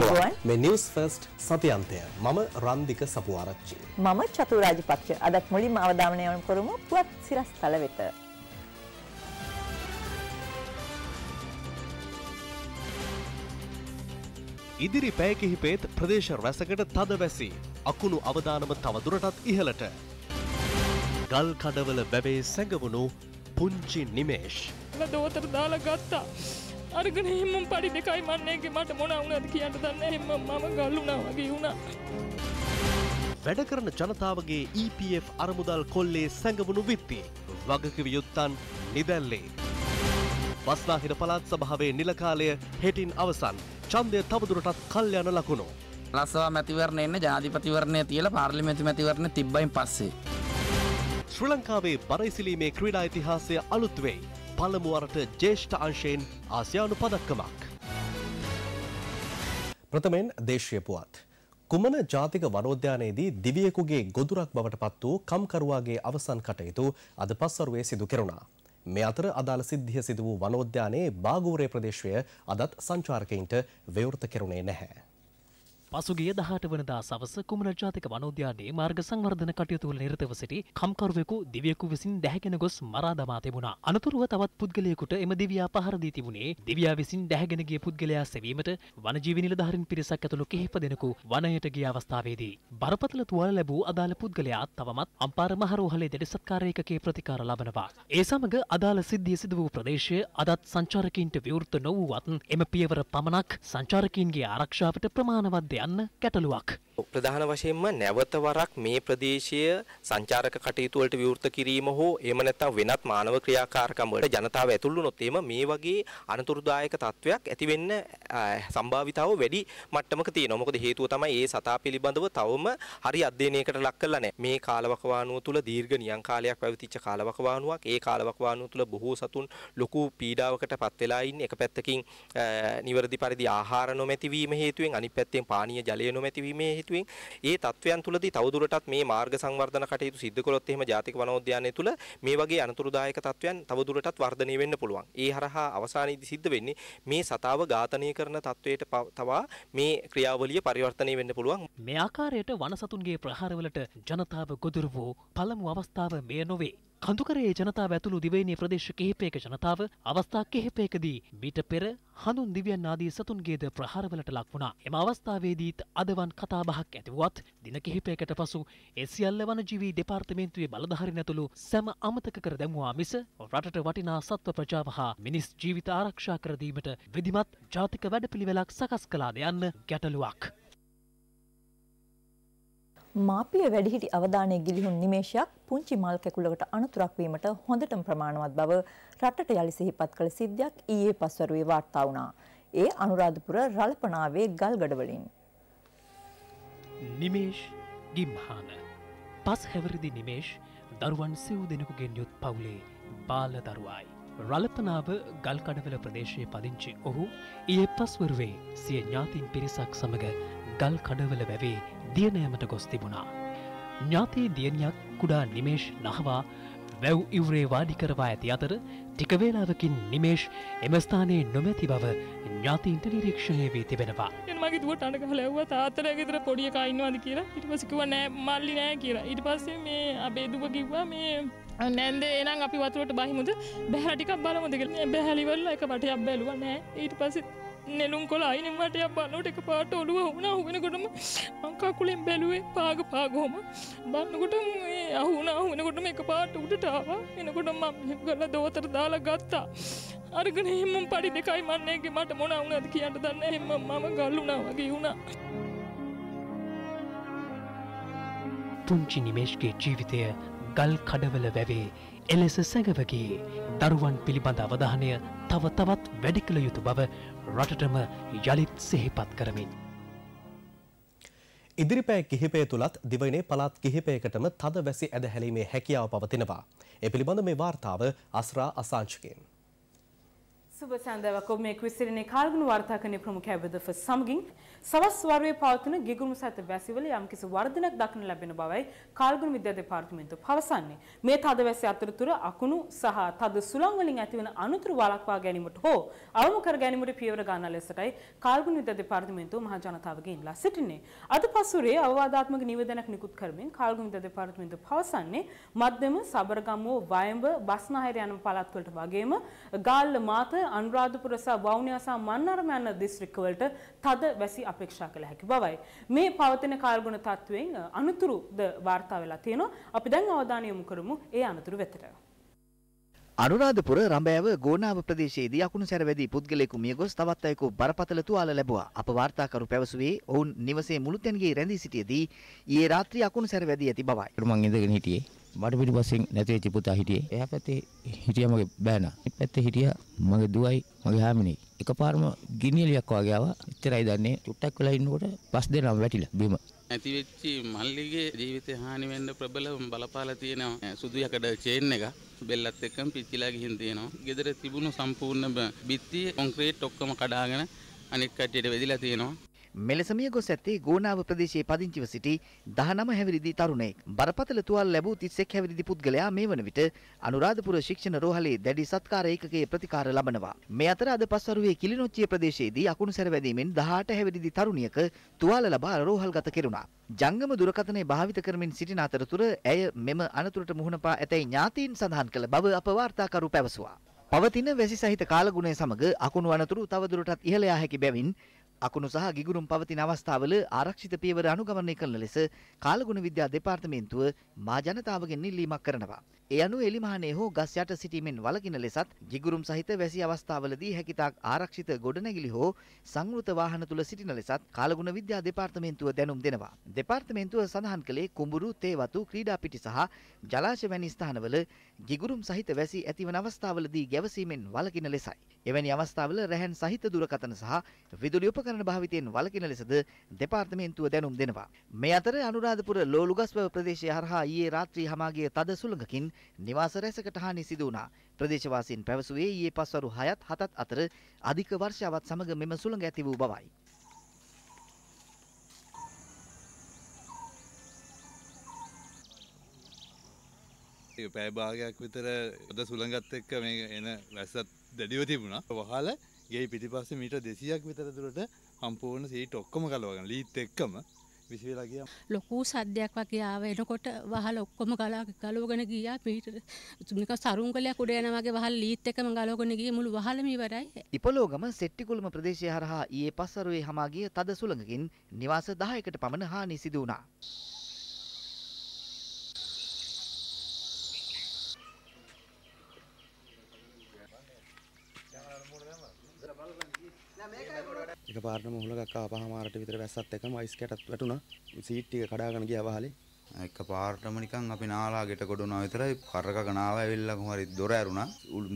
පුළුවන්. මේ News First සතියන්තය. මම රන්දික සපුආරච්චි. මම චතුරාජපක්ෂ. අදත් මුලින්ම අවධානය යොමු කරමු පුවත් සිරස්තල වෙත. ඉදිරි පැය කිහිපෙත් ප්‍රදේශ රැසකට තද වැසි. අකුණු අවදානම තවදුරටත් ඉහළට. ගල් කඩවල බැවේ සැඟවුණු පුංචි නිමේෂ්. දෝතර දාලා ගත්තා. අරගෙන එහෙම පඩි දෙකයි මන්නේගේ මට මොන වුණද කියන්න දන්න එහෙම මම ගල්ලුනා වගේ වුණා. වැඩ කරන ජනතාවගේ EPF අරමුදල් කොල්ලේ සැඟවුණු විත්ති වගකිව යුත්තන් නිදැල්ලේ. බස්නාහිර පළාත් සභාවේ නිලකාලය හෙටින් අවසන් ඡන්දය තවදුරටත් කල්යන ලකුණු. ලස්සවා මැතිවරණය එන්න ජනාධිපතිවරණය තියලා පාර්ලිමේන්තු මැතිවරණය තිබ්බයින් පස්සේ. ශ්‍රී ලංකාවේ බරයිසිලීමේ ක්‍රීඩා ඉතිහාසය අලුත් වෙයි. පළමුවරට ජේෂ්ඨ අංශයෙන් ආසියානු පදක්කමක්. ප්‍රථමයෙන් දේශය පුවත්. කුමන ජාතික වනෝද්‍යානයේදී දිවියෙකුගේ ගොදුරක් බවට පත් වූ කම්කරුවාගේ අවසන් කටයුතු අද පස්වරුවේ සිදු කෙරුණා. මේ අතර අදාළ සිද්ධිය සිදු වූ වනෝද්‍යානයේ බාගූරේ ප්‍රදේශය අදත් සංචාරකයින්ට විවෘත කෙරුණේ නැහැ. පසුගිය දහට වනදා සවස කුමන ජාතික වනෝද්‍යානයේ මාර්ග සංවර්ධන කටයුතුවල නිරතව සිටි කම්කරුවෙකු දිවියෙකු විසින් දැහැගෙන ගොස් මරා දමා තිබුණා. අනතුරුව තවත් පුද්ගලයෙකුට එම දිවියා පහර දී තිබුණේ දිවියා විසින් දැහැගෙන ගිය පුද්ගලයා සෙවීමට වනජීවි නිලධාරීන් පිරිසක් ඇතුළු කිහිප දෙනෙකු වනයට ගිය අවස්ථාවේදී බරපතල තුවාල ලැබූ අදාළ පුද්ගලයා තවමත් අම්පාර මහරෝහලේ දෙඩ සත්කාර ඒකකයේ ප්‍රතිකාර ලබනවා. ඒ සමග අදාළ සිද්ධිය සිදු වූ ප්‍රදේශය අදත් සංචාරකීන්ට විවෘත නොවුවත් එම පියවර පමණක් සංචාරකීන්ගේ ආරක්ෂාවට ප්‍රමාණවත්ද යන්න ගැටලුවක්. ප්‍රධාන වශයෙන්ම නැවත වරක් මේ ප්‍රදේශය සංචාරක කටයුතු වලට විවෘත කිරීම හෝ එහෙම නැත්නම් වෙනත් මානව ක්‍රියාකාරකම් වලට ජනතාව ඇතුළු වුණොත් එහෙම මේ වගේ අනතුරුදායක තත්වයක් ඇති වෙන්න සම්භාවිතාව වැඩි මට්ටමක තියෙනවා. මොකද හේතුව තමයි මේ සතා පිළිබඳව තවම හරි අධ්‍යයනයකට ලක් කරලා නැහැ. මේ කාලවකවානුව තුල දීර්ඝ නියං කාලයක් පැවතිච්ච කාලවකවානුවක්. ඒ කාලවකවානුව තුල බොහෝ සතුන් ලොකු පීඩාවකට පත් වෙලා ඉන්නේ. එක පැත්තකින් නිවැරදි පරිදි ආහාර නොමැති වීම හේතුවෙන් අනිත් පැත්තෙන් පානීය පානීය ජලය නොමැතිවීමේ හේතුවෙන් ඒ තත්වයන් තුලදී තවදුරටත් මේ මාර්ග සංවර්ධන කටයුතු සිදු කළොත් එහෙම ජාතික වනෝද්‍යානය තුල මේ වගේ අනතුරුදායක තත්වයන් තවදුරටත් වර්ධනය වෙන්න පුළුවන්. ඒ හරහා අවසානයේදී සිද්ධ වෙන්නේ මේ සතාව ඝාතනය කරන තත්වයට තවා මේ ක්‍රියාවලිය පරිවර්තනය වෙන්න පුළුවන්. මේ ආකාරයට වනසතුන්ගේ ප්‍රහාරවලට ජනතාව ගොදුරු වූ පළමු අවස්ථාව මෙය නොවේ. කඳුකරයේ ජනතාව ඇතුළු දිවයිනේ ප්‍රදේශ කිහිපයක ජනතාව අවස්ථා කිහිපයකදී මීට පෙර හඳුන් දිව්‍යන් ආදී සතුන්ගේද ප්‍රහාරවලට ලක් වුණා. එම අවස්ථාවේදීත් අදවන් කතා බහක් ඇතිවුවත් දින කිහිපයකට පසු ඒ සියල්ල වනජීවී දෙපාර්තමේන්තුවේ බලධාරීන් ඇතුළු සෑම අමතක කර දැමුවා මිස රටට වටිනා සත්ව ප්‍රජාව හා මිනිස් ජීවිත ආරක්ෂා කර දීමට විධිමත් ජාතික වැඩපිළිවෙලක් සකස් කළාද යන්න ගැටලුවක්. මාපිය වැඩිහිටි අවධානය ගිලිහුන් නිමේෂයක් පුංචි මල් කැකුලකට අනතුරක් වීමට හොඳටම ප්‍රමාණවත් බව රටට යළි සිහිපත් කළ සිද්ධියක් ඊයේ පස්වරුවේ වාර්තා වුණා. ඒ අනුරාධපුර රළපනාවේ ගල්ගඩ වලින්. නිමේෂ් ගිම්හාන. පස් හැවිරිදි නිමේෂ් දරුවන් සිව් දෙනෙකුගෙන් යුත් පවුලේ බාල දරුවායි. රළපනාව ගල්කඩවල ප්‍රදේශයේ පදිංචි ඔහු ඊයේ පස්වරුවේ සිය ඥාතින් පිරිසක් සමග ගල්කඩවල වැවේ දියනෑමට ගොස් තිබුණා. ඥාතී දියණියක් කුඩා නිමේෂ් නහවා වැව් ඉවරේ වාඩි කරවා ඇති අතර ටික වේලාවකින් නිමේෂ් එම ස්ථානයේ නොමැති බව ඥාතීන්ට නිරීක්ෂණය වී තිබෙනවා. මගේ දුවට අඬ ගහලා ඇහුවා තාත්තලා ගෙදර පොඩි එකා ඉන්නවද කියලා. ඊට පස්සේ කිව්වා නෑ මල්ලි නෑ කියලා. ඊට පස්සේ මේ අපේ දුව කිව්වා මේ නැන්ද එනම් අපි වතුරට බහිමුද බැහැලා ටිකක් බලමුද කියලා. බැහැලිවල එක වටයක් බැලුවා නෑ. ඊට පස්සේ නෙලුම් කොල අයිනමට බන්නට එක පාට ඔලුව වුණ හුගෙනකොටම අංකාකුලෙන් බැලුවේ පාග පාගෝම බන්නකොට අහුන හුනකොටම එක පාට උටටාව එනකොට මම කරල දෝතර දාලා ගත්තා අරගෙන එහෙම පඩි දෙකයි මන්නේගේ මට මොන වුණද කියන්න දන්න එම මම ගල්ලුනා වගේ වුණා පුංචි නිමේෂ්ගේ ජීවිතය ගල් කඩවල වැවේ එලෙස සැඟවගේ දරුවන් පිළිබඳ අවධානය තව තවත් වැඩි කළ යුතු බව රටටම යළිත් සිහිපත් කරමින්. ඉදිරිපෑ කිහිපය තුළත් දිවයිනේ පළාත් කිහිපයකටම තද වැසි ඇදහැලීමේ හැකියාව පවතිනවා. ඒ පිළිබඳ මේ වාර්තාව අස්රා අසාංශකයෙන්. සුබ සන්දාවක් ඔබ මේ ක්විසිරිනේ කාල්ගුණ වාර්තාකනේ ප්‍රමුඛ ඇබදව සමගින් සවස් වරුවේ පවතින ගිගුරුම සහිත වැසිවල යම්කිසි වර්ධනයක් දක්න ලැබෙන බවයි කාල්ගුණ විද්‍යා දෙපාර්තමේන්තුව පවසන්නේ. මේ තද වැසි අතරතුර අකුණු සහ තද සුළං වලින් ඇතිවන අනුතුරු වළක්වා ගැනීමට හෝ අවම කර ගැනීමට පියවර ගන්නා ලෙසටයි කාල්ගුණ විද්‍යා දෙපාර්තමේන්තුව මහ ජනතාවගේ ඉල්ලා සිටින්නේ. අද පසුරේ අවවාදාත්මක නිවේදනයක් නිකුත් කරමින් කාල්ගුණ විද්‍යා දෙපාර්තමේන්තුව පවසන්නේ මධ්‍යම සබරගමුව වයඹ බස්නාහිර යන පළාත්වලට වගේම ගාල්ල මාත අනුරාධපුර සහ වවුනියා සහ මන්නාරම යන දිස්ත්‍රික්කවලට තද වැසි අපේක්ෂා කළ හැකි බවයි. මේ පවතින කාල්ගුණ තත්ත්වයෙන් අනුතුරුද වාර්තා වෙලා තියෙනවා. අපි දැන් අවධානය යොමු කරමු ඒ අනුතුරු වෙතට. අනුරාධපුර රඹෑව ගෝනාව ප්‍රදේශයේදී අකුණු සැරවැදී පුද්ගලයෙකු මිය ගොස් තවත් අයෙකු බරපතල තුවාල ලැබුවා. අප වාර්තාකරු පැවසුවේ ඔවුන් නිවසේ මුළුතැන්ගේ රැඳී සිටියේදී ඊයේ රාත්‍රී අකුණු සැරවැදී ඇති බවයි. මම ඉඳගෙන හිටියේ. මට පිටිපස්සෙන් නැති වෙච්ච පුතා හිටියේ. එයා පැත්තේ හිටියා මගේ බෑනා. මේ පැත්තේ හිටියා මගේ දුවයි මගේ හාමිනේ. එකපාරම ගිනියලියක් වගේ ආවා. එච්චරයි දන්නේ. චුට්ටක් වෙලා ඉන්නකොට පස් දෙනාම වැටිලා බිම. ඇති වෙච්ච මල්ලිගේ ජීවිතේ හානි වෙන්න ප්‍රබල බලපාලා තියෙනවා. සුදු යකඩ චේන් එක බෙල්ලත් එක්කම පිච්චිලා ගිහින් තියෙනවා. ගෙදර තිබුණු සම්පූර්ණ බිත්තිය කොන්ක්‍රීට් ඔක්කොම කඩාගෙන අනෙක් කට්ටියට වැදිලා තියෙනවා. මෙලෙස මිය ගොස් ඇත්තේ ගෝනාව ප්‍රදේශයේ පදිංචිව සිටි 19 හැවිරිදි තරුණයෙක්. බරපතල තුවාල ලැබූ 31 හැවිරිදි පුද්ගලයා මේ වන විට අනුරාධපුර ශික්ෂණ රෝහලේ දැඩි සත්කාර ඒකකයේ ප්‍රතිකාර ලබනවා. මේ අතර අද පස්වරුවේ කිලිනොච්චිය ප්‍රදේශයේදී අකුණු සැරවැදීමෙන් 18 හැවිරිදි තරුණියක තුවාල ලබා රෝහල්ගත කෙරුණා. ජංගම දුරකථනය භාවිත කරමින් සිටින අතරතුර ඇය මෙම අනතුරට මුහුණ පා ඇතැයි ඥාතීන් සඳහන් කළ බව අප වාර්තාකරු පැවසුවා. පවතින වැසි සහිත කාලගුණය සමග අකුණු අනතුරු තවදුරටත් ඉහළ යා හැකි බැවින් අකුණු සහ ගිගුරුම් පවතින අවස්ථාවල ආරක්ෂිත පියවර අනුගමනය කරන ලෙස කාලගුණ විද්‍යා දෙපාර්තමේන්තුව මා ජනතාවගෙන් ඉල්ලීමක් කරනවා. ඒ අනුව එලිමහනේ හෝ ගස් යට සිටීමෙන් වළකින ලෙසත් ගිගුරුම් සහිත වැසි අවස්ථාවලදී හැකිතාක් ආරක්ෂිත ගොඩනැගිලි හෝ සංවෘත වාහන තුල සිටින ලෙසත් කාලගුණ විද්‍යා දෙපාර්තමේන්තුව දැනුම් දෙනවා. දෙපාර්තමේන්තුව සඳහන් කළේ කුඹුරු, තේවතු, ක්‍රීඩා පිටි සහ ජලාශ වැනි ස්ථානවල ගිගුරුම් සහිත වැසි ඇතිවන අවස්ථාවලදී ගැවසීමෙන් වළකින ලෙසයි. එවැනි අවස්ථාවල රැහන් සහිත දුරකථන සහ විදුලි උපකරණ කරන භාවිතයෙන් වළකින ලෙසද දෙපාර්තමේන්තුව දැනුම් දෙනවා. මේ අතර අනුරාධපුර ලෝලුගස්බව ප්‍රදේශය හරහා ඊයේ රාත්‍රී හමාගේ තද සුළඟකින් නිවාස රැසකට හානි සිදු වුණා. ප්‍රදේශවාසීන් පැවසුවේ ඊයේ පස්වරු 6ත් 7ත් අතර අධික වර්ෂාවත් සමග මෙම සුළඟ ඇති වූ බවයි. පැය භාගයක් විතර ද සුළඟත් එක්ක මේ එන වැස්සත් දැඩිව තිබුණා. වහල ගේ පිටිපස්සේ මීටර් 200ක් විතර දුරට සම්පූර්ණ සීට් ඔක්කොම ගලවගෙන ලීත් එක්කම විසිවිලා ගියා. ලොකු සද්දයක් වගේ ආව එනකොට වහල ඔක්කොම ගලවගෙන ගියා මීටර් නිකන් සරුංගලයක් උඩ යන වගේ වහල ලීත් එක්කම ගලවගෙන ගියේ මුළු වහලම ඉවරයි. ඉපලෝගම සෙට්ටිකුළුම ප්‍රදේශය හරහා ඊයේ පස්සරුවේ හමාගිය තද සුළඟකින් නිවාස 10කට පමණ හානි සිදු වුණා. එක පාරට මුහුලක් ආපහමාරට විතර වැස්සත් එකම අයිස් කැටත් වැටුණා. සීට් එක කඩාගෙන ගියා වහලේ. එක පාරටම නිකන් අපි නාලා ගෙට ගොඩුණා විතරයි කරකගෙන ආවා ඇවිල්ලා කොහරි දොර ඇරුණා.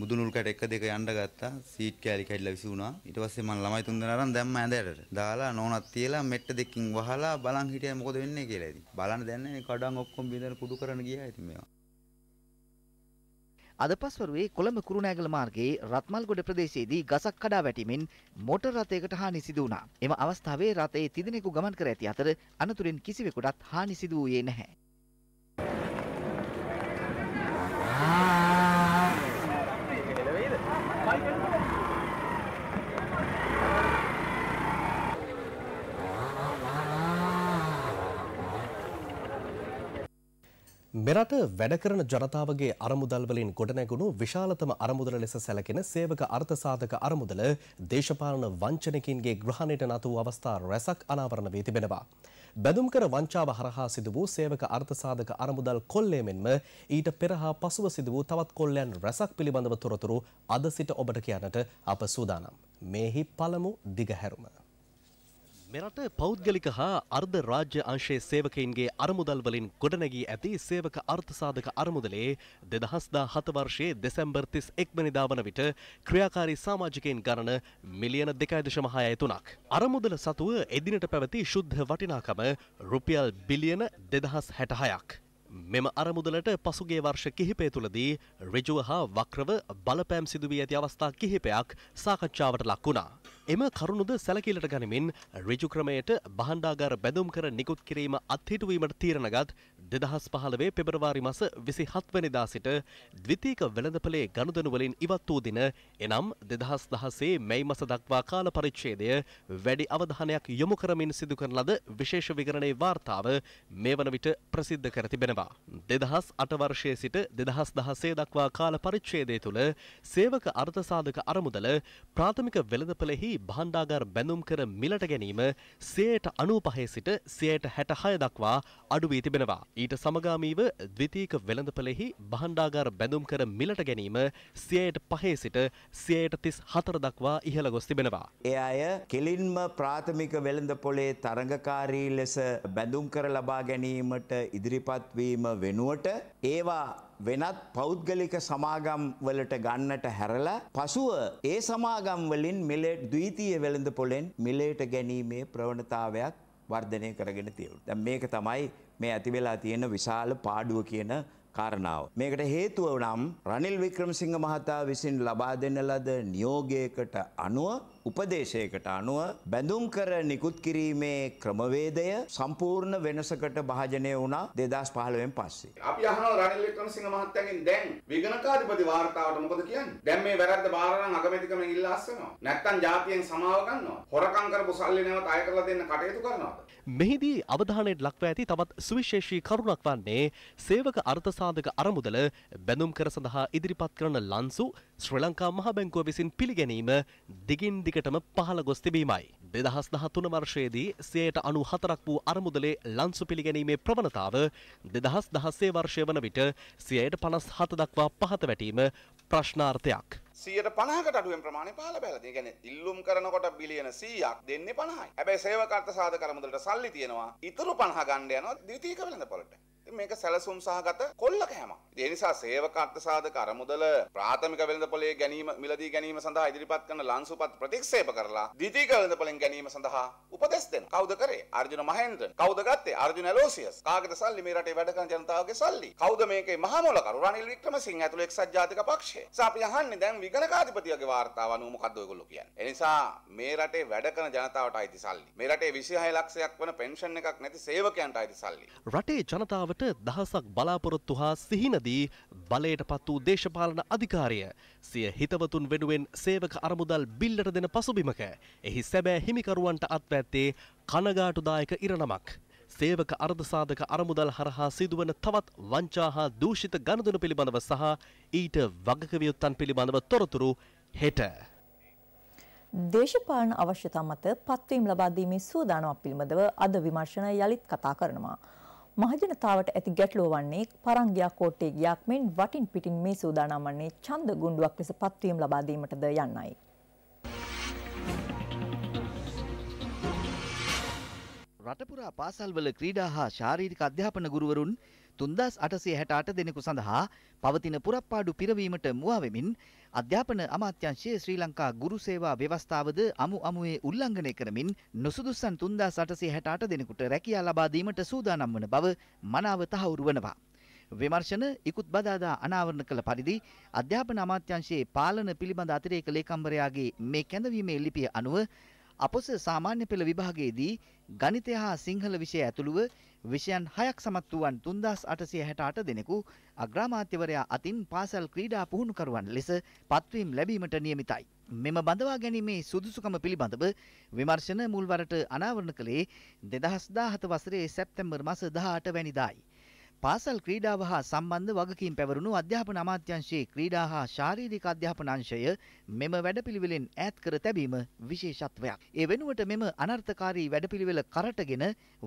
මුදුනුල් කැට එක දෙක යන්න ගත්තා. සීට් කෑලි කැඩිලා විසුණා. ඊට පස්සේ මම ළමයි තුන් දෙනා අරන් දැම්ම ඇඳට. දාලා නෝනක් තියලා මෙට්ට දෙකකින් වහලා බලන් හිටියා මොකද වෙන්නේ කියලා ඉතින්. බලන්න දැන්නේ කඩන් ඔක්කොම බින්දන කුඩු කරන ගියා ඉතින් මේවා. අද පස්වරුවේ කොළඹ කුරුණෑගල මාර්ගයේ රත්මල්ගොඩ ප්‍රදේශයේදී ගසක් කඩා වැටීමෙන් මොටර් රථයකට හානි සිදු වුණා. එම අවස්ථාවේ රථයේ තිදෙනෙකු ගමන් කර ඇති අතර අනතුරෙන් කිසිවෙකුටත් හානි සිදු වූයේ නැහැ. මෙරට වැඩකරන ජනතාවගේ අරමුදල්වලින් ගොඩනැගුණු විශාලතම අරමුදල ලෙස සැලකෙන සේවක අර්ථසාධක අරමුදල දේශපාලන වංචනකින්ගේ ග්‍රහණයට නතු වූ අවස්ථා රැසක් අනාවරණ වී තිබෙනවා. බැදුම්කර වංචාව හරහා සිදු වූ සේවක අර්ථසාධක අරමුදල් කොල්ලේ මෙන්ම ඊට පෙරහා පසුව සිදු වූ තවත් කොල්ලයන් රැසක් පිළිබඳව තොරතුරු අද සිට ඔබට කියන්නට අප සූදානම්. මෙහි පළමු දිගහැරුම. මෙරට පෞද්ගලික හා අර්ධ රාජ්‍ය අංශයේ සේවකයින්ගේ අරමුදල් වලින් ගොඩනැගී ඇති සේවක අර්ථසාධක අරමුදලේ දෙදහස් දා හත වර්ෂයේ දෙසැම්බර් තිස් එක්මනිදා වන විට ක්‍රියාකාරී සාමාජිකයින් ගණන මිලියන දෙකයි දශමහාය තුනක්. අරමුදල සතුව එදිනට පැවති ශුද්ධ වටිනාකම රුපියල් බිලියන දෙදහස් හැටහයක්. මෙම අරමුදලට පසුගේ වර්ෂ කිහිපය තුළදී රිජුව හා වක්‍රව බලපෑම් සිදුවී ඇති අවස්ථා කිහිපයක් සාකච්ඡාවට ලක් වුණා. එම කරුණුද සැලකිලට ගනිමින් රිජු ක්‍රමයට බහණ්ඩාගාර බැඳුම් කර නිකුත් කිරීම අත්හිටුවීමට තීරණගත් දෙදහස් පහළවේ පෙබරවාරි මස විසි හත්වනිදා සිට ද්විතීක වෙළඳපලේ ගණුදනුවලින් ඉවත් වූ දින එනම් දෙදහස් දහසේ මැයි මස දක්වා කාල පරිච්ඡේදය වැඩි අවධානයක් යොමු කරමින් සිදු කරන ලද විශේෂ විගණනයේ වාර්තාව මේ වන විට ප්‍රසිද්ධ කර තිබෙනවා. දෙදහස් අටවර්ෂය සිට දෙදහස් දහසේ දක්වා කාල පරිච්ඡේදය තුළ සේවක අර්ථසාධක අරමුදල ප්‍රාථමික වෙළඳපලෙහි භාණ්ඩාගාර බැඳුම් කර මිලට ගැනීම සයට අනූපහේ සිට සයට හැටහය දක්වා අඩුවී තිබෙනවා. ඊට සමගාමීව ද්විතීක වෙළඳපළෙහි බහණ්ඩාගාර බැඳුම් කර මිලට ගැනීම සියයට පහේ සිට සියයට තිස් හතර දක්වා ඉහළ ගොස් තිබෙනවා. ඒ අය කෙලින්ම ප්‍රාථමික වෙළඳපොලේ තරඟකාරී ලෙස බැඳුම් කර ලබා ගැනීමට ඉදිරිපත්වීම වෙනුවට ඒවා වෙනත් පෞද්ගලික සමාගම් වලට ගන්නට හැරලා පසුව ඒ සමාගම් වලින් මිලේට් ද්විතීය වෙළඳ පොලෙන් මිලේට ගැනීමේ ප්‍රවණතාවයක් වර්ධනය කරගෙන තියෙනවා. දැන් මේක තමයි මේ ඇතිවෙලා තියෙන විශාල පාඩුව කියන කාරණාව. මේකට හේතුව නම් රනිල් වික්‍රමසිංහ මහතා විසින් ලබා දෙන ලද නියෝගයකට අනුව උපදේශයකට අනුව බැඳුම් කර නිකුත් කිරීමේ ක්‍රමවේදය සම්පූර්ණ වෙනසකට භාජනය වුණා 2015න් පස්සේ. අපි අහනවා රනිල් වික්‍රමසිංහ මහත්තයාගෙන් දැන් විගණකාධිපති වාර්තාවට මොකද කියන්නේ? දැන් මේ වැරද්ද බාර නම් අගමැතිකම ඉල්ලා අස්සනවා. නැත්තම් ජාතියෙන් සමාව ගන්නවා. හොරකම් කරපු සල්ලි නැවත අය කරලා දෙන්න කටයුතු කරනවාද? මෙහිදී අවධානයට ලක්ව ඇති තවත් සුවිශේෂී කරුණක් වන්නේ සේවක අර්ථසාධක අරමුදල බැඳුම් කර සඳහා ඉදිරිපත් කරන ලන්සු ශ්‍රී ලංකා මහ බැංකුව විසින් පිළිගැනීම දිගින් දිගටම පහළ ගොස් තිබීමයි. දෙදහස් දහතුන වර්ෂයේදී සියයට අනු හතරක් වූ අරමුදලේ ලන්සු පිළිගැනීමේ ප්‍රවණතාව දෙදහස් දහස්සේ වර්ෂය වන විට සියයට පනස් හත දක්වා පහත වැටීම ප්‍රශ්නාර්ථයක්. සියයට පනහකට අඩුවෙන් ප්‍රමාණය පාල බැලද ගැන ඉල්ලුම් කරනකොට බිලියන සීයක් දෙන්න පනහයි ඇබැ සේවකර්ත සාධ කරමුදලට සල්ලි තියෙනවා ඉතුරු පණහ ගණ්ඩයනවා දවිතීක වෙලඳ පොලට මේක සැලසුම් සහගත කොල්ල කෑමක්. ඒ නිසා සේවක අර්ථසාධක අරමුදල ප්‍රාථමික වෙළඳපොලේ ගැනීම මිලදී ගැනීම සඳහා ඉදිරිපත් කරන ලන්සුපත් ප්‍රතික්ෂේප කරලා ද්විතීක වෙළඳපොලෙන් ගැනීම සඳහා උපදෙස් දෙන. කවුද කරේ? අර්ජුන මහේන්ද්‍රන්. කවුද ගත්තේ? අර්ජුන ඇලෝසියස්. කාගෙද සල්ලි මේ රටේ වැඩ කරන ජනතාවගේ සල්ලි? කවුද මේකේ මහමොලකරු? රනිල් වික්‍රමසිංහ ඇතුළු එක්සත් ජාතික පක්ෂය. අපි අහන්නේ දැන් විගණකාධිපතියගේ වාර්තාව අනුව මොකද්ද ඔයගොල්ලෝ කියන්නේ? ඒ නිසා මේ රටේ වැඩ කරන ජනතාවට අයිති සල්ලි. මේ රටේ 26 ලක්ෂයක් වන පෙන්ෂන් එකක් නැති සේවකයන්ට අයිති සල්ලි. රටේ ජනතාව ලංකාවට දහසක් බලාපොරොත්තු හා සිහිනදී බලයට පත් වූ දේශපාලන අධිකාරය සිය හිතවතුන් වෙනුවෙන් සේවක අරමුදල් බිල්ලට දෙන පසුබිමක එහි සැබෑ හිමිකරුවන්ට අත්වැත්තේ කනගාටුදායක ඉරණමක්. සේවක අර්ධසාධක අරමුදල් හරහා සිදුවන තවත් වංචා හා දූෂිත ගණදන පිළිබඳව සහ ඊට වගකවියුත්තන් පිළිබඳව තොරතුරු හෙට. දේශපාලන අවශ්‍යතා මත පත්වීම් ලබාදීමේ සූදානමක් පිළිබඳව අද විමර්ශන යළිත් කතා කරනවා. මහජනතාවට ඇති ගැටලුව වන්නේ පරංගියා කෝට්ටේ ගියක් මෙන් වටින් පිටින් මේ සූදානම් වන්නේ ඡන්ද ගුණ්ඩුවක් ලෙස පත්වීම ලබා දීමටද යන්නයි. රටපුරා පාසල්වල ක්‍රීඩා හා ශාරීරික අධ්‍යාපන ගුරුවරුන් තුන්දස් අටසේ හැටාට දෙනෙකු සඳහා පවතින පුරප්පාඩු පිරවීමට මුවවෙමින් අධ්‍යාපන අමාත්‍යංශයේ ශ්‍රී ලංකා ගුරු සේවා ව්‍යවස්ථාවද අමු අමුවේ උල්ලංඝනය කරමින් නුසුදුසන් තුන්දස් අටසේ හැටාට දෙනෙකුට රැකියා ලබාදීමට සූදානම් වන බව මනාව තහවුරු වනවා. විමර්ශන ඉකුත් බදාදා අනාවරණ කළ පරිදි අධ්‍යාපන අමාත්‍යංශයේ පාලන පිළිබඳ අතිරේක ලේකම්වරයාගේ මේ කැඳවීමේ ලිපිය අනුව අපොස සාමාන්‍ය පෙළ විභාගයේදී ගණිතය හා සිංහල විෂය ඇතුළුව විෂයන් හයක් සමත් වූවන් තුන්දස් අටසිය හැට අට දෙනෙකු අග්‍රාමාත්‍යවරයා අතින් පාසල් ක්‍රීඩා පුහුණුකරුවන් ලෙස පත්වීම් ලැබීමට නියමිතයි. මෙම බඳවා ගැනීමේ සුදුසුකම පිළිබඳව විමර්ශන මුල්වරට අනාවරණ කළේ දෙදහස් දාහත වසරේ සැප්තැම්බර් මස දහ අට වැනිදායි. පාසල් ක්‍රීඩාව හා සම්බන්ධ වගකීම් පැවරුණු අධ්‍යාපන අමාත්‍යංශයේ ක්‍රීඩා හා ශාරීරික අධ්‍යාපන අංශය මෙම වැඩපිළිවෙලෙන් ඈත් කර තැබීම විශේෂත්වයක්. ඒ වෙනුවට මෙම අනර්ථකාරී වැඩපිළිවෙල කරටගෙන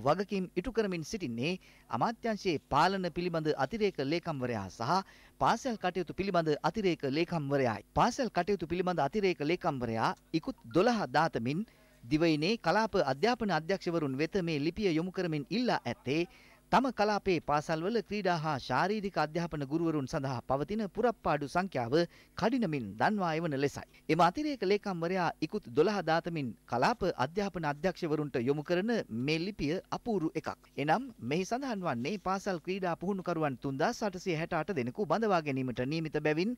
වගකීම් ඉටු කරමින් සිටින්නේ අමාත්‍යංශයේ පාලන පිළිබඳ අතිරේක ලේකම්වරයා සහ පාසල් කටයුතු පිළිබඳ අතිරේක ලේකම්වරයායි. පාසල් කටයුතු පිළිබඳ අතිරේක ලේකම්වරයා ඉකුත් 12 දාතමින් දිවයිනේ කලාප අධ්‍යාපන අධ්‍යක්ෂවරුන් වෙත මේ ලිපිය යොමු කරමින් ඉල්ලා ඇත්තේ තම කලාපේ පාසල්වල ක්‍රීඩා හා ශාරීරික අධ්‍යාපන ගුරුවරුන් සඳහා පවතින පුරප්පාඩු සංඛ්‍යාව කඩිනමින් දන්වා එවන ලෙසයි. එම අතිරේක ලේකම්වරයා ඉකුත් 12 දාතමින් කලාප අධ්‍යාපන අධ්‍යක්ෂවරුන්ට යොමු කරන මේ ලිපිය අපූරු එකක්. එනම් මෙහි සඳහන් වන්නේ පාසල් ක්‍රීඩා පුහුණුකරුවන් 3868 දෙනෙකු බඳවා ගැනීමට නියමිත බැවින්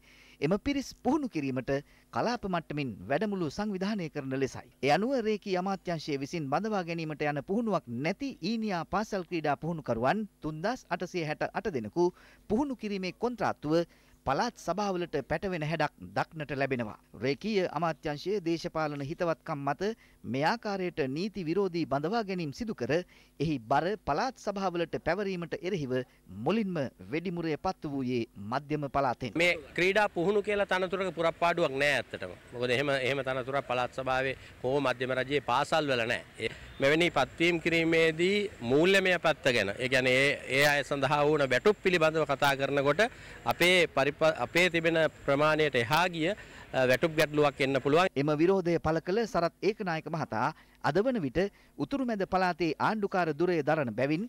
එම පිරිස් පුහුණු කිරීමට කලාප මට්ටමින් වැඩමුළු සංවිධානය කරන ලෙසයි. එ අනුව රේකී අමාත්‍යංශය විසින් බඳවා ගැනීමට යන පුහුණුවක් නැති ඊනියා පාසල් ක්‍රීඩා පුහුණුකරු කර්මකරුවන් 3868 දෙනෙකු පුහුණු කිරීමේ කොන්ත්‍රාත්තුව පළාත් සභාවලට පැටවෙන හැඩක් දක්නට ලැබෙනවා. රේකීය අමාත්‍යංශයේ දේශපාලන හිතවත්කම් මත මේ ආකාරයට නීති විරෝධී බඳවා ගැනීම සිදු කර එහි බර පළාත් සභාවලට පැවරීමට එරෙහිව මුලින්ම වෙඩිමුරේ පත්තු වූයේ මධ්‍යම පළාතෙන්. මේ ක්‍රීඩා පුහුණු කියලා තනතුරක පුරප්පාඩුවක් නෑ ඇත්තටම. මොකද එහෙම එහෙම තනතුරක් පළාත් සභාවේ හෝ මධ්‍යම රජයේ පාසල් වල නෑ. මෙවැනි පත්වීම් කිරීමේදී මූල්‍යමය පැත්ත ගැන ඒ කියන්නේ ඒ අය සඳහා වුණ වැටුප් පිළිබඳව කතා කරනකොට අපේ අපේ තිබෙන ප්‍රමාණයට එහා ගිය වැටුප් ගැටලුවක් එන්න පුළුවන්. එම විරෝධය පළ කළ සරත් ඒකනායක මහතා අද වන විට උතුරුමැද පළාතේ ආණ්ඩුකාර දුරය දරන බැවින්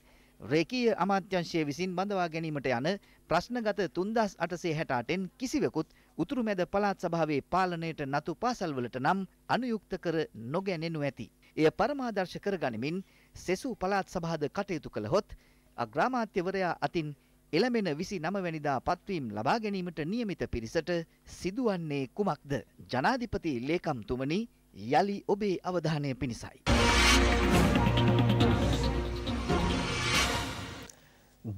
රේකීය අමාත්‍යංශය විසින් බඳවා ගැනීමට යන ප්‍රශ්නගත තුන්දස් අටසේ හැටාටෙන් කිසිවකුත් උතුරුමැද පළාත් සභාවේ පාලනයට නතු පාසල්වලට නම් අනුයුක්ත කර නොගැනෙනු ඇති. එය පරමාදර්ශ කරගනිමින් සෙසු පළාත් සභාද කටයුතු කළහොත් අග්‍රාමාත්‍යවරයා අතින් එළඹෙන 29 වැනිදා පත්වීම් ලබා ගැනීමට નિયમિત පිරිසට සිදුවන්නේ කුමක්ද? ජනාධිපති ලේකම්තුමනි යලි ඔබේ අවධානය පිණිසයි.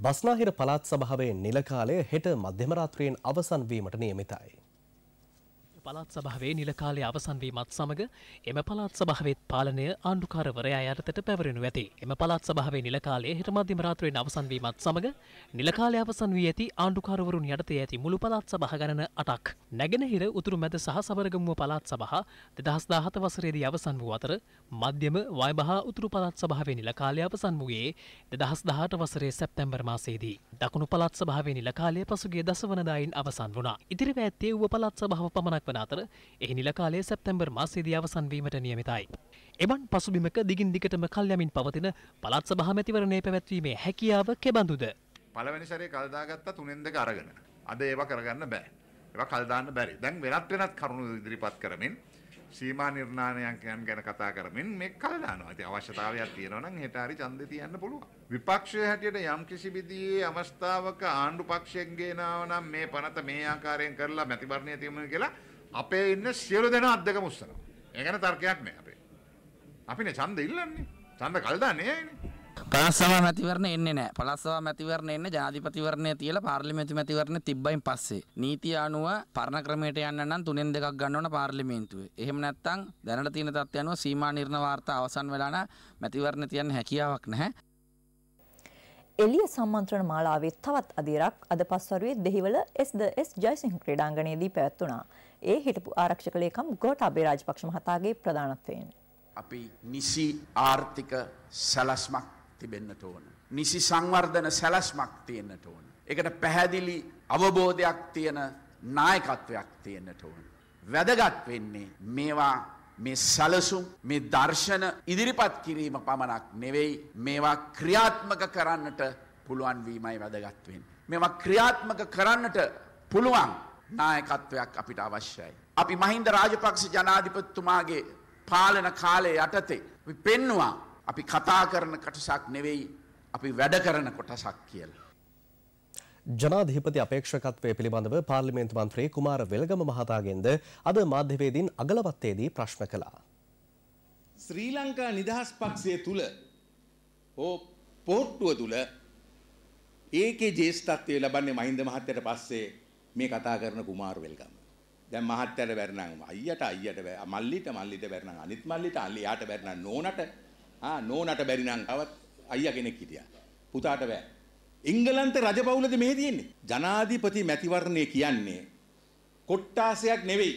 බස්නාහිර පළාත් සභාවේ නිල කාලය හෙට මධ්‍යම රාත්‍රියෙන් අවසන් වීමට නියමිතයි. පළාත් සභාවේ නිලකාලය අවසන්වීමත් සමඟ එම පළාත් සභාවත් පාලනය ආණ්ඩුකාරවරයා යටතට පැවරෙනු ඇති. එම පළාත් සභාවේ නිලකාලයේ හිටමධ්‍යම රාත්‍රියෙන් අවසන්වීමත් සමඟ නිලකාලය අවසන් වී ඇති ආණ්ඩුකාරවරුන් යටතේ ඇති මුළු පළාත් සභා ගණන 8ක්. නැගෙනහිර උතුරු මැද සහ සබරගමුව පළාත් සභා 2017 වසරේදී අවසන් වූ අතර මධ්‍යම වයබහ උතුරු පළාත් සභාවේ නිලකාලය අවසන් වූයේ 2018 වසරේ සැප්තැම්බර් මාසයේදී. දකුණු පළාත් සභාවේ නිලකාලය පසුගිය දසවනදායින් අවසන් වුණා. ඉතිරි පැත්තේ ඌව පළාත් සභාව පමණක් වන අතර එහි නිල කාලය සැප්තැම්බර් මාසයේදී අවසන් වීමට නියමිතයි. එවන් පසුබිමක දිගින් දිගටම කල් යමින් පවතින පළාත් සභා මැතිවරණය පැවැත්වීමේ හැකියාව කෙබඳුද? පළවෙනි සැරේ කල් දාගත්තා තුනෙන් දෙක අරගෙන. අද ඒවා කරගන්න බෑ. ඒවා කල් දාන්න බැරි. දැන් වෙනත් වෙනත් කරුණු ඉදිරිපත් කරමින් සීමා නිර්ණාණයන් ගැන කතා කරමින් මේ කල් දානවා. ඉතින් අවශ්‍යතාවයක් තියෙනවා නම් හෙට හරි ඡන්දේ තියන්න පුළුවන්. විපක්ෂයේ හැටියට යම් කිසි විදිහේ අවස්ථාවක ආණ්ඩු පක්ෂයෙන් ගේනවා නම් මේ පනත මේ ආකාරයෙන් කරලා මැතිවරණය තියමු කියලා අපේ ඉන්න සියලු දෙනා අද්දකම උස්සනවා. ඒ ගැන තර්කයක් නෑ අපේ. අපිනේ ඡන්ද ඉල්ලන්නේ. ඡන්ද කල් දාන්නේ නෑනේ. පලස්සවා මැතිවරණ එන්නේ නෑ පලස්සවා මැතිවරණ එන්න ජාධිපතිවරණය තියලා පාර්ලිමේන්තු මැතිවරණ තිබ්බයින් පස්සේ නීතිය අනුව පරණ ක්‍රමයට යන්න නම් තුනෙන් දෙකක් ගන්න ඕන පාර්ලිමේන්තුවේ. එහෙම නැත්නම් දැනට තියෙන තත්ත්වය අනුව සීමා නිර්ණය වාර්තා අවසන් වෙලා නම් මැතිවරණ තියන්න හැකියාවක් නැහැ. එළිය සම්මන්ත්‍රණ මාලාවේ තවත් අදියරක් අද පස්වරුවේ දෙහිවල SDS ජයසිංහ ක්‍රීඩාංගණයේදී පැවැත්වුණා. ඒ හිටපු ආරක්ෂක ලේකම් ගෝඨාභය රාජපක්ෂ මහතාගේ ප්‍රධානත්වයෙන් අපි නිසි ආර්ථික සැලැස්මක් තිබෙන්නට ඕන. නිසි සංවර්ධන සැලැස්මක් තියෙන්නට ඕන. ඒකට පැහැදිලි අවබෝධයක් තියෙන නායකත්වයක් තියෙන්නට ඕන. වැදගත් වෙන්නේ මේවා මේ සැලසුම් මේ දර්ශන ඉදිරිපත් කිරීම පමණක් නෙවෙයි මේවා ක්‍රියාත්මක කරන්නට පුළුවන් වීමයි වැදගත් වෙන්නේ. මේවා ක්‍රියාත්මක කරන්නට පුළුවන් නායකත්වයක් අපිට අවශ්‍යයි. අපි මහින්ද රාජපක්ෂ ජනාධිපතිතුමාගේ පාලන කාලය යටතේ අපි පෙන්නවා අපි කතා කරන කොටසක් නෙවෙයි අපි වැඩ කරන කොටසක් කියලා. ජනාධිපති අපේක්ෂකත්වය පිළිබඳව පාර්ලිමේන්තු මන්ත්‍රී කුමාර වෙල්ගම මහතාගෙන්ද අද මාධ්‍යවේදීන් අගලවත්තේදී ප්‍රශ්න කළා. ශ්‍රී ලංකා නිදහස් පක්ෂය තුල ඕ පෝට්ටුව තුල ඒකේ ජේෂ්ඨත්වය ලබන්නේ මහින්ද මහත්තයට පස්සේ මේ කතා කරන කුමාර වෙල්ගම. දැන් මහත්තයට බැරි නම් අයියට අයියට බැරි මල්ලිට මල්ලිට බැරි නම් අනිත් මල්ලිට අල්ලි යාට බැරි නම් නෝනට ආ නෝනට බැරි නම් තවත් අයියා කෙනෙක් හිටියා. පුතාට බෑ. එංගලන්ත රජපෞලද මේ තියෙන්නේ. ජනාධිපති මැතිවරණය කියන්නේ කොට්ටාසයක් නෙවෙයි.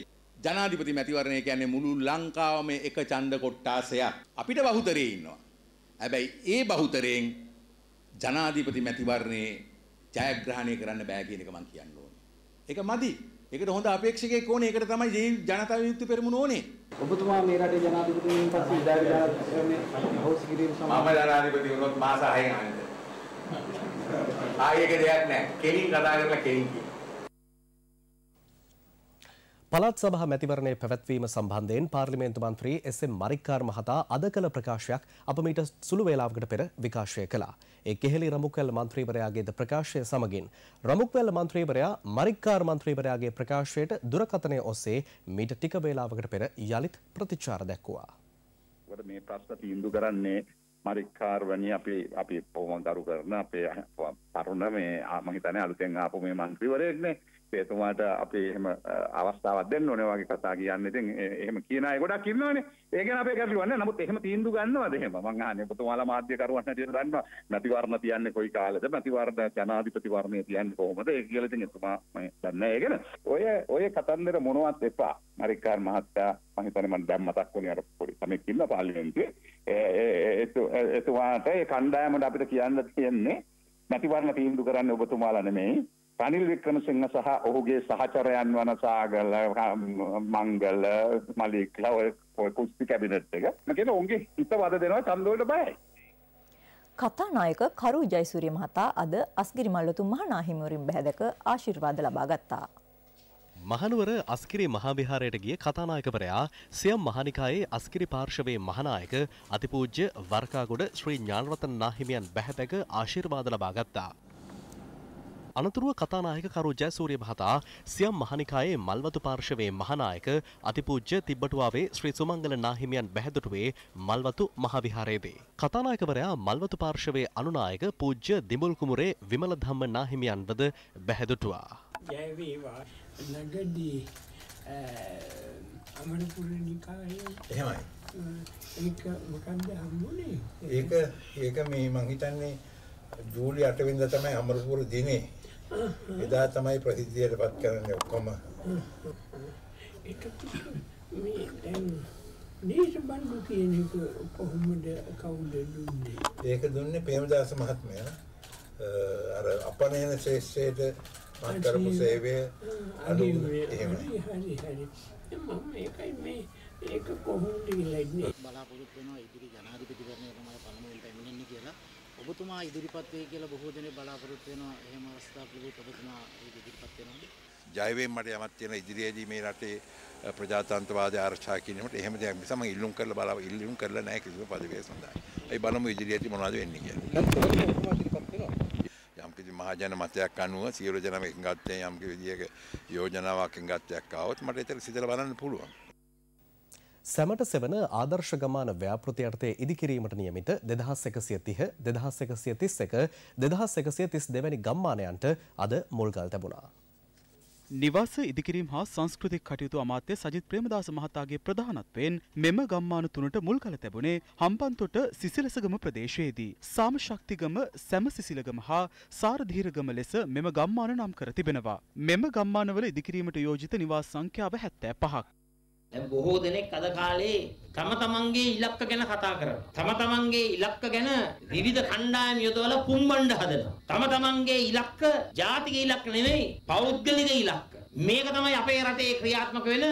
ජනාධිපති මැතිවරණය කියන්නේ මුළු ලංකාවම එක ඡන්ද කොට්ටාසයක්. අපිට බහුතරයේ ඉන්නවා. හැබැයි ඒ බහුතරයෙන් ජනාධිපති මැතිවරණේ ජයග්‍රහණය කරන්න බෑ කියන එක මම කියන්න ඕන. ඒක මදි. ඒකට හොඳ අපේක්ෂකයෙක් ඕනේ. ඒකට තමයි ජී ජනතා විමුක්ති පෙරමුණ ඕනේ. ඔබතුමා මේ රටේ ජනාධිපතිවරුන් පස්සේ ඉදා විදානේ හවුස් කිරීම සමග මම ජනාධිපති වුණොත් මාස 6 ආයෙක දෙයක් නැහැ. කෙලින් කතා කරලා කෙලින් කියනවා. පළාත් සභා මැතිවරණය පැවැත්වීම සම්බන්ධයෙන් පාර්ලිමේන්තු මන්ත්‍රී එස් එම් මරික්කාර් මහතා අද කළ ප්‍රකාශයක් අප මීට සුළු වේලාවකට පෙර විකාශය කළා. ඒ කෙහෙලි රමුක්වැල් මන්ත්‍රීවරයාගේද ප්‍රකාශය සමගින් රමුක්වැල් මන්ත්‍රීවරයා මරික්කාර් මන්ත්‍රීවරයාගේ ප්‍රකාශයට දුරකථනය ඔස්සේ මීට ටික වේලාවකට පෙර යළිත් ප්‍රතිචාර දැක්වුවා. මේ ප්‍රශ්න තීන්දුව කරන්නේ මරික්කාර් වනි අපි අපි පොහොම ගරු කරන අපේ තරුණ මේ මහිතනේ අලුතෙන් ආපු මේ මන්ත්‍රීවරයෙක්නේ. එතුමාට අපි එහෙම අවස්ථාවක් දෙන්න ඕනේ වගේ කතා කියන්නේ. ඉතින් එහෙම කියන අය ගොඩක් ඉන්නවනේ. ඒ ගැන අපේ ගැටලුවක් නැහැ. නමුත් එහෙම තීන්දුව ගන්නවද එහෙම? මං අහන්නේ ඔබතුමාලා මාධ්‍ය කරුවන් හැටියට දන්නවා. නැති වර්ණ තියන්නේ කොයි කාලෙද? නැති වර්ණ ජනාධිපති වර්ණය තියන්නේ කොහොමද? ඒක කියලා ඉතින් එතුමා මම දන්නේ නැහැ. ඒ ගැන ඔය ඔය කතන්දර මොනවත් එපා. මරිකාර් මහත්තයා මම හිතන්නේ මම දැන් මතක් වුණේ අර පොඩි සමෙක් ඉන්න පාර්ලිමේන්තුවේ. එතුමාට ඒ කණ්ඩායමට අපිට කියන්න තියෙන්නේ නැති වර්ණ තීන්දුව කරන්න ඔබතුමාලා නෙමෙයි. රනිල් වික්‍රමසිංහ සහ ඔහුගේ සහචරයන් වන සාගල මංගල මලික්ල ඔය කුස්ති කැබිනට් එක මකෙන ඔවුන්ගේ හිත වද දෙනවා චන්දෝට බයයි කතානායක කරු ජයසූරිය මහතා අද අස්ගිරි මල්ලතුන් මහනාහිමිවරින් බැහැදක ආශිර්වාද ලබා ගත්තා. මහනුවර අස්කිරි මහාවිහාරයට ගිය කතානායකවරයා සියම් මහනිකායේ අස්කිරි පාර්ශවයේ මහනායක අතිපූජ්‍ය වර්කාගොඩ ශ්‍රී ඥානරතන් නාහිමියන් බැහැතක ආශිර්වාද ලබා ගත්තා. අනතුරුව කතානායක කරු ජයසූරිය මහතා සියම් මහනිකායේ මල්වතු පාර්ශවයේ මහනායක අතිපූජ්‍ය තිබ්බටුවාවේ ශ්‍රී සුමංගල නාහිමියන් බැහැදුටුවේ මල්වතු මහවිහාරයේදී. කතානායකවරයා මල්වතු පාර්ශවයේ අනුනායක පූජ්‍ය දිමුල් කුමුරේ විමල ධම්ම නාහිමියන්වද බැහැදුටුවා. ජය වේවා නගදී අමරපුර නිකායේ එහෙමයි ඒක මොකන්ද හම්බුනේ ඒක ඒක මේ මං හිතන්නේ ජූලි 8 වෙනිදා තමයි අමරපුර දිනේ එදා තමයි ප්‍රසිද්ධියට පත් කරන්නේ ඔක්කොම. ඒක මේ දැන් නීතිබන්දු කියන එක කොහොමද කවුද දුන්නේ? ඒක දුන්නේ ප්‍රේමදාස මහත්මයා. අර අපනයන ශ්‍රේෂ්ඨයේද මම කරපු සේවය අඩු එහෙමයි. හරි හරි. මම මේකයි මේ ඒක කොහොමද කියලා ඉන්නේ. බලාපොරොත්තු වෙනවා ඉදිරි ජනාධිපතිවරණය ඔබතුමා ඉදිරිපත් වෙයි කියලා බොහෝ දෙනෙක් බලාපොරොත්තු වෙනවා. එහෙම අවස්ථාවක් ලැබුත් ඔබතුමා ඒක ඉදිරිපත් වෙනවද? ජය වේ මට යමක් තියෙන ඉදිරියේදී මේ රටේ ප්‍රජාතන්ත්‍රවාදය ආරක්ෂා කිරීමට එහෙම දෙයක් මිස මම ඉල්ලුම් කරලා බලාව ඉල්ලුම් කරලා නැහැ කිසිම පදවිය සඳහා. ඒ බලමු ඉදිරියේදී මොනවද වෙන්නේ කියලා. යම් කිසි මහජන මතයක් අනුව සියලු දෙනාම එකඟත්වයෙන් යම් කිසි විදියක යෝජනාවක් එකඟත්වයක් ආවොත් මට ඒක සිතලා බලන්න පුළුවන්. සැමට සෙවන ආදර්ශ ගමන ව්‍යාපෘති යටතේ ඉදිකිරීමට නියමිත 2130 2131 2132 ගම්මානයන්ට අද මුල්ගල් තැබුණා. නිවාස ඉදිකිරීම හා සංස්කෘතික කටයුතු අමාත්‍ය සජිත් ප්‍රේමදාස මහතාගේ ප්‍රධානත්වයෙන් මෙම ගම්මාන තුනට මුල් කළ තැබුණේ හම්බන්තොට සිසිලසගම ප්‍රදේශයේදී. සාමශක්තිගම සැම සිසිලගම හා සාරධීරගම ලෙස මෙම ගම්මාන නම් කර තිබෙනවා. මෙම ගම්මානවල ඉදිකිරීමට යෝජිත නිවාස සංඛ්‍යාව හැත්තෑ පහක්. දැන් බොහෝ දෙනෙක් අද කාලේ තම තමන්ගේ ඉලක්ක ගැන කතා කරනවා. තම තමන්ගේ ඉලක්ක ගැන විවිධ කණ්ඩායම් යොදවලා පුම්බණ්ඩ හදනවා. තම තමන්ගේ ඉලක්ක ජාතික ඉලක්ක නෙමෙයි පෞද්ගලික ඉලක්ක. මේක තමයි අපේ රටේ ක්‍රියාත්මක වෙන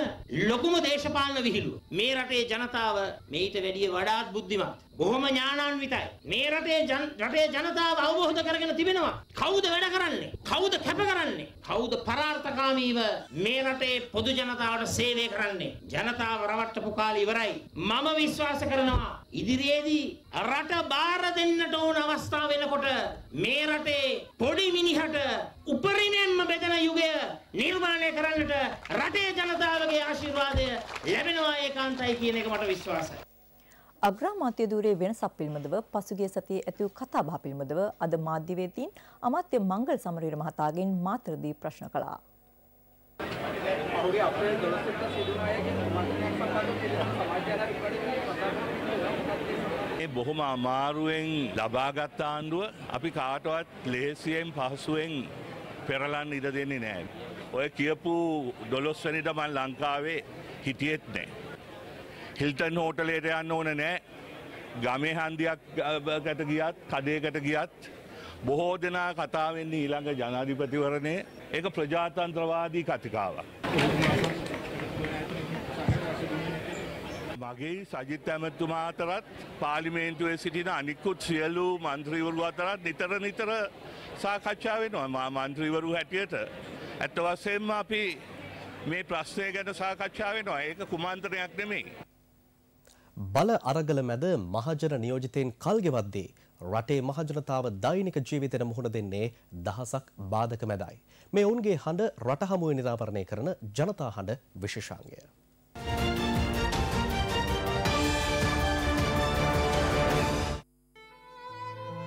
ලොකුම දේශපාලන විහිළුව. මේ රටේ ජනතාව මේට වැඩිය වඩාත් බුද්ධිමත්. බොහොම ඥානාන්විතයි. මේ රටේ රටේ ජනතාව අවබෝධ කරගෙන තිබෙනවා. කවුද වැඩ කරන්නේ? කවුද කැප කරන්නේ? කවුද පරාර්ථකාමීව මේ රටේ පොදු ජනතාවට සේවය කරන්නේ? ජනතාව රවට්ටපු කාලේ ඉවරයි. මම විශ්වාස කරනවා ඉදිරියේදී රට බාර දෙන්නට ඕන අවස්ථාව වෙනකොට මේ රටේ පොඩි මිනිහට උපරිමයෙන්ම බෙදන යුගය නිර්මාණය කරන්නට රටේ ජනතාවගේ ආශිර්වාදය ලැබෙනවා ඒකාන්තයි කියන එක මට විශ්වාසයි. අග්‍රාමාත්‍ය ධූරයේ වෙනසක් පිළිබඳව පසුගිය සතියේ ඇති වූ කතා බහ පිළිබඳව අද මාධ්‍ය වේදීන් අමාත්‍ය මංගල සමරවීර මහතාගෙන් මාතරදී ප්‍රශ්න කළා. පහුගිය අප්‍රේල් 12 වෙනිදා සිදු වූ අයගේ සමාජ සමාජ යන විපරිණාමය බොහොම අමාරුවෙන් ලබාගත් ආණ්ඩුව අපි කාටවත් ලේසියෙන් පහසුවෙන් පෙරලන් ඉඩ දෙන්නේ නෑ. ඔය කියපු දොළොස්වැනිට මන් ලංකාවේ හිටියෙත් නෑ. හිල්ටන් හෝටලේට යන්න ඕන නෑ ගමේ හන්දියක්කට ගියත් කඩේකට ගියත් බොහෝ දෙනා කතාවෙන්නේ ඊළඟ ජනාධිපතිවරණය ඒක ප්‍රජාතන්ත්‍රවාදී කතිකාවක්. මගේ සජිත් ඇමතුමා අතරත් පාලිමේන්තුවේ සිටින අනිකුත් සියලු මන්ත්‍රීවරු අතරත් නිතර නිතර සාකච්ඡා වෙනවා මා මන්ත්‍රීවරු හැටියට. ඇත්ත වස්සයෙන්ම අපි මේ ප්‍රශ්නය ගැන සාකච්ඡා වෙනවා ඒක කුමන්ත්‍රයක් නෙමෙයි. බල අරගල මැද මහජන නියෝජිතයෙන් කල්ගෙවද්දී රටේ මහජනතාව දෛනික ජීවිතයට මුහුණ දෙන්නේ දහසක් බාධක මැදයි. මේ ඔවුන්ගේ හඬ රට හමුවේ නිරාවරණය කරන ජනතා හඬ විශේෂාංගය.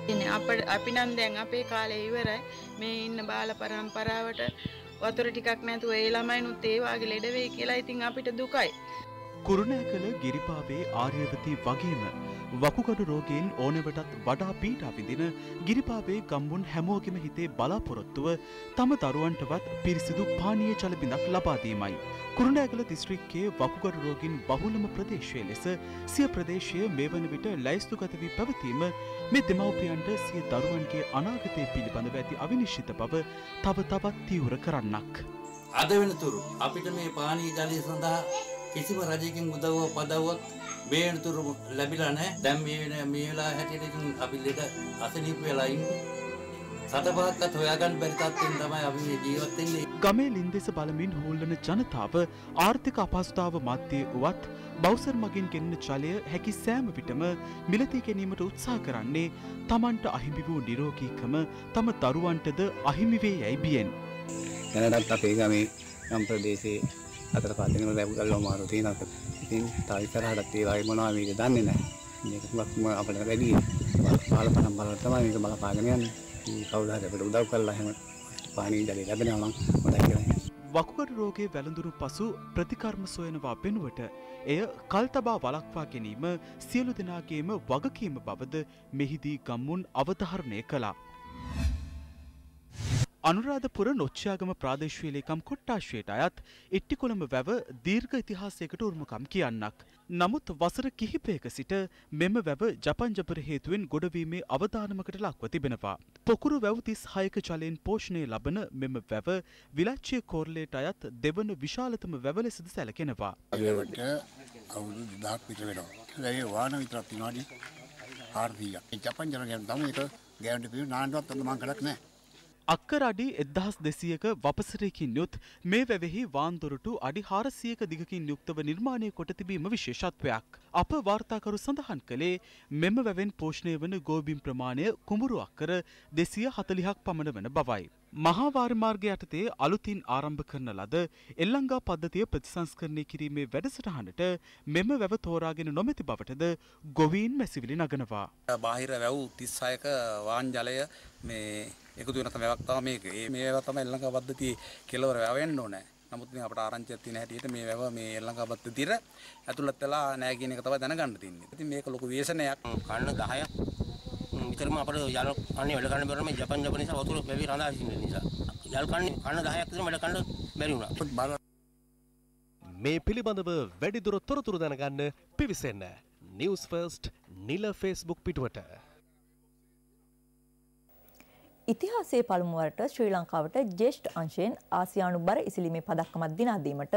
අප අපි නම් දැන් අපේ කාලේ ඉවරයි මේ ඉන්න බාල පරම්පරාවට වතුර ටිකක් නැතුව ඒ ළමයිනුත් ඒ වාගේ ලෙඩ වෙයි කියලා ඉතින් අපිට දුකයි. කුරුණෑකල ගිරිපාවේ ආර්යවති වගේම වකුගඩු රෝගයෙන් ඕනෙවටත් වඩා පීඩා විඳින ගිරිපාවේ ගම්බුන් හැමෝගෙම හිතේ බලාපොරොත්තුව තම දරුවන්ටවත් පිරිසිදු පානීය ජල බිඳක් ලබා දීමයි. කුරුණෑගල දිස්ත්‍රික්කයේ වකුගඩු රෝගින් බහුලම ප්‍රදේශය ලෙස සිය ප්‍රදේශය මේ වන විට ලැයිස්තුගත වී පැවතීම මේ දෙමව්පියන්ට සිය දරුවන්ගේ අනාගතය පිළිබඳව ඇති අවිනිශ්චිත බව තව තවත් තීව්‍ර කරන්නක්. අද වෙනතුරු අපිට මේ පානී ජලය සඳහා කිසිම රජයකින් උදව්ව පදව්වක් මේ වෙනතුරු ලැබිලා නැහැ. දැන් මේ වෙන මේ වෙලාව හැටියට ඉතින් අපි ලෙඩ අසනීප වෙලා ඉන්නේ. සටපහක්වත් හොයාගන්න බැරි තත්ත්වෙන් තමයි අපි මේ ජීවත් වෙන්නේ. ගමේ ලින්දෙස බලමින් හූල්වන ජනතාව ආර්ථික අපහසුතාව මැද්දේ වුවත් බෞසර් මගින් ගෙනෙන ජලය හැකි සෑම විටම මිලදී ගැනීමට උත්සාහ කරන්නේ තමන්ට අහිමි වූ නිරෝගීකම තම දරුවන්ටද අහිමි වේ යයි බියෙන්. දැනටත් අපේ ගමේ නම් ප්‍රදේශයේ අතර පාතින ලැබුගල් අමාරු තියෙනවා. ඉතින් තව ඉස්සරහටත් ඒ වගේ මොනවා මේක දන්නේ නැහැ. මේක හුඟක්ම අපිට වැඩි 15 50 බලන්න තමයි මේක බලපාගෙන යන්නේ. කවුරුහරි අපිට උදව් කරලා එහෙම පානීය ජලය ලැබෙනවා නම් හොඳයි කියලා. වකුගඩු රෝගේ වැළඳුණු පසු ප්‍රතිකර්ම සොයනවා වෙනුවට එය කල්තබා වළක්වා ගැනීම සියලු දෙනාගේම වගකීම බවද මෙහිදී ගම්මුන් අවධාරණය කළා. අනුරාධපුර නොච්චයාගම ප්‍රාදේශවීලේකම් කොට්ටාශයට අයත් ඉට්ටිකොළඹ වැව දීර්ඝ ඉතිහාසයකට උරුමකම් කියන්නක්. නමුත් වසර කිහිපයක සිට මෙම වැව ජපන්ජපර හේතුවෙන් ගොඩවීමේ අවධානමකට ලක්ව තිබෙනවා. පොකුරු වැව තිස් හයක ජලයෙන් පෝෂණය ලබන මෙම වැව විලච්චය කෝරලයට අයත් දෙවන විශාලතම වැව ලෙසද සැලකෙනවා. අවුදු දක් පිට වෙනවා. ඒ වාන විතරක් තිනාඩි ආර්දීයක්. ජපන් ජනගයන් තමයි ඒක ගෑවන්ට පිළ නාන්නවත් අන්න මං කලක් නැහැ. අක්කර අඩි 1200ක වපසරයකින් යුත් මේ වැවෙහි වාන්දොරටු අඩි 400ක දිගකින් යුක්තව නිර්මාණය කොට තිබීම විශේෂත්වයක්. අප වාර්තාකරු සඳහන් කළේ මෙම වැවෙන් පෝෂණය වන ගෝබිම් ප්‍රමාණය කුඹුරු අක්කර 240ක් පමණ වන බවයි. මහා වාරිමාර්ගය යටතේ අලුතින් ආරම්භ කරන ලද එල්ලංගා පද්ධතිය ප්‍රතිසංස්කරණය කිරීමේ වැඩසටහනට මෙම වැව තෝරාගෙන නොමැති බවටද ගොවීන් මැසිවිලි නගනවා. බාහිර වැව් 36ක වාන් ජලය මේ එකතු වෙන තමයි වැවක් තමයි මේක. මේ මේවා තමයි ශ්‍රී ලංකා පද්ධතියේ කෙලවර වැවෙන්න ඕනේ. නමුත් මේ අපට ආරංචියක් තියෙන හැටියට මේ වැව මේ ශ්‍රී ලංකා පද්ධතියට ඇතුළත් වෙලා නැහැ කියන එක තමයි දැනගන්න තියෙන්නේ. ඉතින් මේක ලොකු ව්‍යසනයක්. කන්න 10ක් විතරම අපිට යාල කන්නේ වැඩ කරන්න බැරම ජපන් ජපන් නිසා වතුර බැවි රඳා සිටින නිසා. යාල කන්නේ කන්න 10ක් විතර වැඩ කරන්න බැරි වුණා. මේ පිළිබඳව වැඩිදුර තොරතුරු දැනගන්න පිවිසෙන්න. නිවස් ෆර්ස්ට් නිල ෆේස්බුක් පිටුවට ඉතිහාසයේ පළමුුවරට ශ්‍රී ලංකාවට ජේෂ්ඨ අංශයෙන් ආසියානු බර ඉසිලිමේ පදක්කමත් දිනාදීමට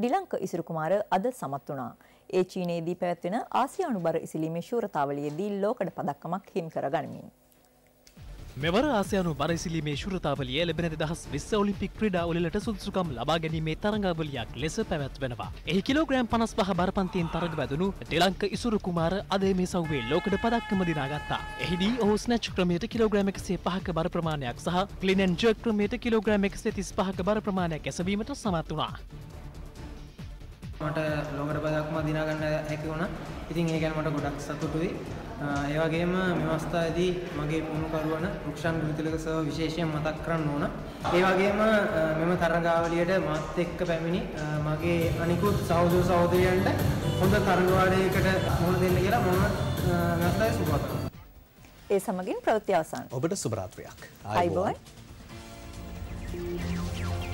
ඩිලංක ඉසිරුකුමාර අද සමත් වනා. ඒ චීනයේදී පැවැත්වෙන ආසියානු බර ඉසිලිමේ ශූරතාවලියේදී ලෝකඩ පදක්කමක් හිම් කරගනිමින්. මෙවර ආසයනු පරසිලීමේ ශුරතාවලිය ලැබෙන දහස් විස්ස ඔලිම්පික් ක්‍රඩා ඔලට සුදුසුකම් ලබා ගැනීමේ තරඟාවලියක් ලෙස පැවැත්වෙනවා. එහි කිලෝග්‍රෑම් පනස් පහ බරපන්තියෙන් තරග වැදනු ටෙලංක ඉසුරු කුමාර අදේ මේ සව්වේ ලෝකට පදක්කම දිනාගත්තා. එහිදී ඔහු ස්නැච් ක්‍රමයට කිලෝග්‍රෑම එකසේ පහක බර ප්‍රමාණයක් සහ ක්ලිනෙන් ජර් ක්‍රමයට කිලෝග්‍රෑම එකසේ තිස් පහක බර ප්‍රමාණයක් ඇසවීමට සමත් වුණා. මට ලෝකට පදක්ම දිනාගන්න හැකි වුණා. ඉතින් ඒ ගැන මට ගොඩක් සතුටුයි. ඒ වගේම මේ අවස්ථාවේදී මගේ පුහුණුකරුවන රුක්ෂන් ගුරුතිලක සර් විශේෂයෙන් මතක් කරන්න ඕන. ඒ වගේම මෙම තරගාවලියට මාත් එක්ක පැමිණි මගේ අනිකුත් සහෝදර සහෝදරියන්ට හොඳ තරගාවලියකට මුහුණ දෙන්න කියලා මම නැත්තයි සුබ ඒ සමගින් ප්‍රවෘත්ති අවසන්. ඔබට සුබ රාත්‍රියක්. ආයුබෝවන්. Thank you.